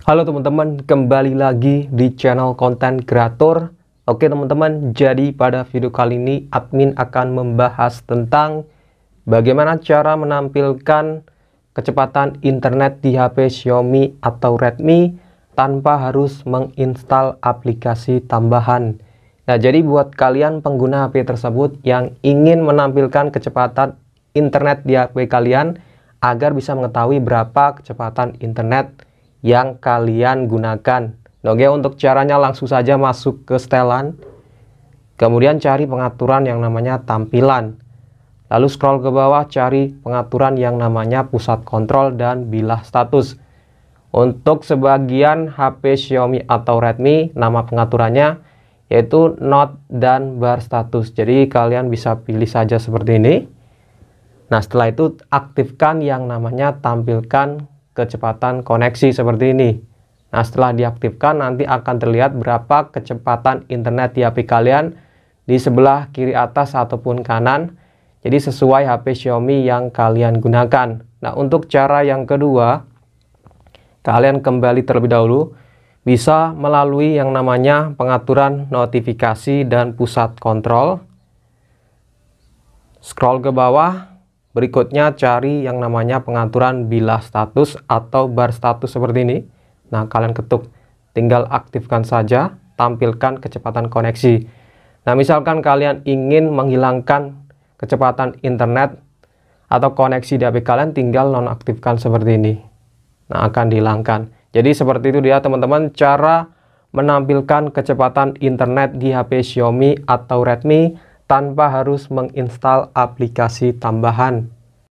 Halo teman-teman, kembali lagi di channel konten kreator. Oke teman-teman, jadi pada video kali ini admin akan membahas tentang bagaimana cara menampilkan kecepatan internet di HP Xiaomi atau Redmi tanpa harus menginstal aplikasi tambahan. Nah, jadi buat kalian pengguna HP tersebut yang ingin menampilkan kecepatan internet di HP kalian agar bisa mengetahui berapa kecepatan internet yang kalian gunakan. Oke, untuk caranya langsung saja masuk ke setelan. Kemudian cari pengaturan yang namanya tampilan. Lalu scroll ke bawah cari pengaturan yang namanya pusat kontrol dan bilah status. Untuk sebagian HP Xiaomi atau Redmi, nama pengaturannya yaitu not dan bar status. Jadi kalian bisa pilih saja seperti ini. Nah setelah itu aktifkan yang namanya tampilkan kecepatan koneksi seperti ini. Nah, setelah diaktifkan nanti akan terlihat berapa kecepatan internet di HP kalian di sebelah kiri atas ataupun kanan. Jadi sesuai HP Xiaomi yang kalian gunakan. Nah, untuk cara yang kedua, kalian kembali terlebih dahulu bisa melalui yang namanya pengaturan notifikasi dan pusat kontrol. Scroll ke bawah, Berikutnya cari yang namanya pengaturan bila status atau bar status seperti ini. Nah, kalian ketuk. Tinggal aktifkan saja, tampilkan kecepatan koneksi. Nah, misalkan kalian ingin menghilangkan kecepatan internet atau koneksi di HP kalian, tinggal nonaktifkan seperti ini. Nah, akan dihilangkan. Jadi, seperti itu dia teman-teman cara menampilkan kecepatan internet di HP Xiaomi atau Redmi tanpa harus menginstal aplikasi tambahan.